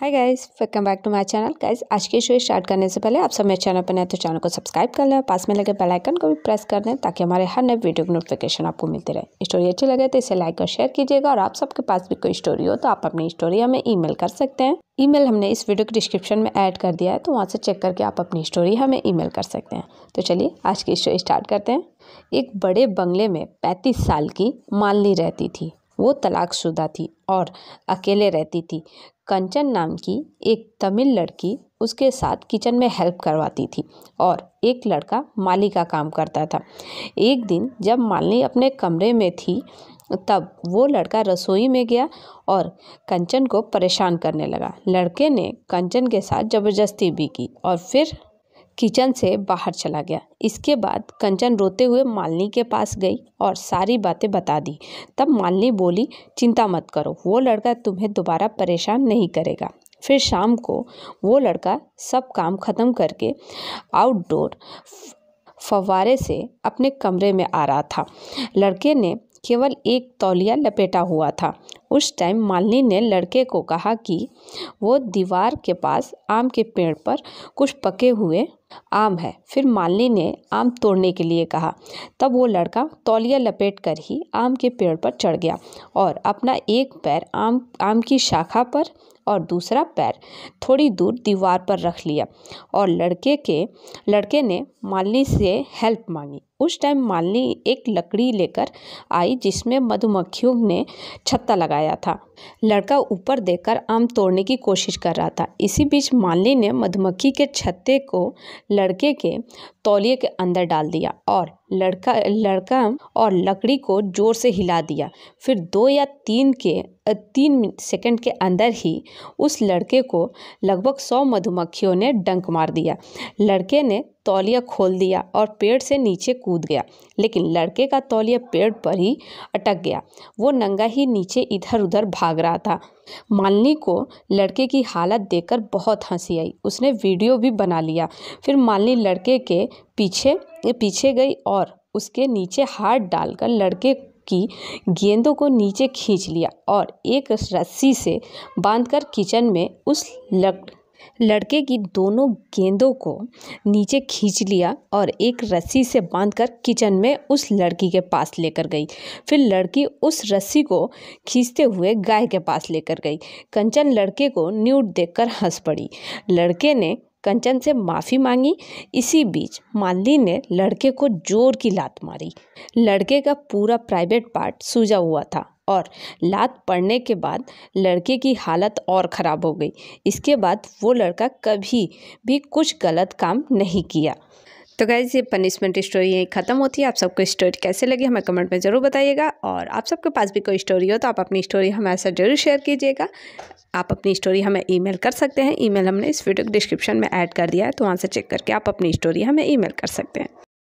hi guys welcome back to my channel guys आज की show start करने से पहले आप सब मेरे चैनल पर नए तो चैनल को सब्सक्राइब कर लें पास में लगे बेल आइकन को भी प्रेस कर दें ताकि हमारे हर नए वीडियो की नोटिफिकेशन आपको मिलती रहे स्टोरी अच्छी लगे तो इसे लाइक और शेयर कीजिएगा और आप सबके पास भी कोई स्टोरी हो तो आप अपनी स्टोरी हमें ई कर सकते हैं ई हमने इस वीडियो के डिस्क्रिप्शन में एड कर दिया है तो वहाँ से चेक करके आप अपनी स्टोरी हमें ई कर सकते हैं तो चलिए आज की स्टोरी स्टार्ट करते हैं एक बड़े बंगले में पैंतीस साल की मालनी रहती थी वो तलाकशुदा थी और अकेले रहती थी कंचन नाम की एक तमिल लड़की उसके साथ किचन में हेल्प करवाती थी और एक लड़का माली का काम करता था एक दिन जब मालिनी अपने कमरे में थी तब वो लड़का रसोई में गया और कंचन को परेशान करने लगा लड़के ने कंचन के साथ ज़बरदस्ती भी की और फिर किचन से बाहर चला गया इसके बाद कंचन रोते हुए मालिनी के पास गई और सारी बातें बता दी तब मालिनी बोली चिंता मत करो वो लड़का तुम्हें दोबारा परेशान नहीं करेगा फिर शाम को वो लड़का सब काम ख़त्म करके आउटडोर फवारे से अपने कमरे में आ रहा था लड़के ने केवल एक तौलिया लपेटा हुआ था उस टाइम मालिनी ने लड़के को कहा कि वो दीवार के पास आम के पेड़ पर कुछ पके हुए आम है फिर मालिनी ने आम तोड़ने के लिए कहा तब वो लड़का तौलिया लपेट कर ही आम के पेड़ पर चढ़ गया और अपना एक पैर आम आम की शाखा पर और दूसरा पैर थोड़ी दूर दीवार पर रख लिया और लड़के के लड़के ने मालिनी से हेल्प मांगी उस टाइम मालिनी एक लकड़ी लेकर आई जिसमें मधुमक्खियों ने छत्ता लगाया था लड़का ऊपर देखकर आम तोड़ने की कोशिश कर रहा था इसी बीच मालिनी ने मधुमक्खी के छत्ते को लड़के के तौलिए के अंदर डाल दिया और लड़का लड़का और लकड़ी को ज़ोर से हिला दिया फिर दो या तीन के तीन सेकंड के अंदर ही उस लड़के को लगभग सौ मधुमक्खियों ने डंक मार दिया लड़के ने तौलिया खोल दिया और पेड़ से नीचे कूद गया लेकिन लड़के का तौलिया पेड़ पर ही अटक गया वो नंगा ही नीचे इधर उधर भाग रहा था मालिनी को लड़के की हालत देखकर बहुत हंसी आई उसने वीडियो भी बना लिया फिर मालिनी लड़के के पीछे पीछे गई और उसके नीचे हाथ डालकर लड़के की गेंदों को नीचे खींच लिया और एक रस्सी से बांधकर किचन में उस लड़ लड़के की दोनों गेंदों को नीचे खींच लिया और एक रस्सी से बांधकर किचन में उस लड़की के पास लेकर गई फिर लड़की उस रस्सी को खींचते हुए गाय के पास लेकर गई कंचन लड़के को न्यूट देखकर हंस पड़ी लड़के ने कंचन से माफ़ी मांगी इसी बीच मानली ने लड़के को जोर की लात मारी लड़के का पूरा प्राइवेट पार्ट सूजा हुआ था और लात पड़ने के बाद लड़के की हालत और ख़राब हो गई इसके बाद वो लड़का कभी भी कुछ गलत काम नहीं किया तो गैज़ ये पनिशमेंट स्टोरी यहीं ख़त्म होती है आप सबको स्टोरी कैसे लगी हमें कमेंट में ज़रूर बताइएगा और आप सबके पास भी कोई स्टोरी हो तो आप अपनी स्टोरी हमारे साथ जरूर शेयर कीजिएगा आप अपनी स्टोरी हमें ईमेल कर सकते हैं ईमेल हमने इस वीडियो के डिस्क्रिप्शन में ऐड कर दिया है तो वहाँ से चेक करके आप अपनी स्टोरी हमें ईमेल कर सकते हैं